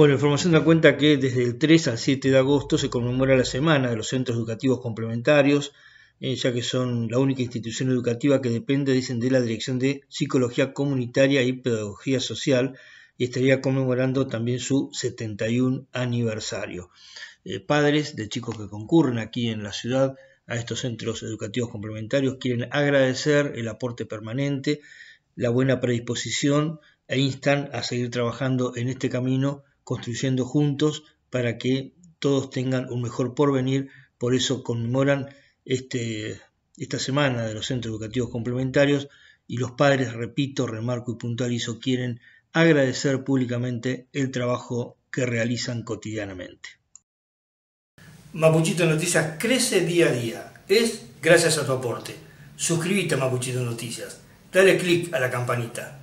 Bueno, información da cuenta que desde el 3 al 7 de agosto se conmemora la Semana de los Centros Educativos Complementarios, eh, ya que son la única institución educativa que depende, dicen, de la Dirección de Psicología Comunitaria y Pedagogía Social, y estaría conmemorando también su 71 aniversario. Eh, padres de chicos que concurren aquí en la ciudad a estos centros educativos complementarios quieren agradecer el aporte permanente, la buena predisposición e instan a seguir trabajando en este camino construyendo juntos para que todos tengan un mejor porvenir. Por eso conmemoran este, esta semana de los centros educativos complementarios y los padres, repito, remarco y puntualizo, quieren agradecer públicamente el trabajo que realizan cotidianamente. Mapuchito Noticias crece día a día. Es gracias a tu aporte. Suscríbete a Mapuchito Noticias. Dale clic a la campanita.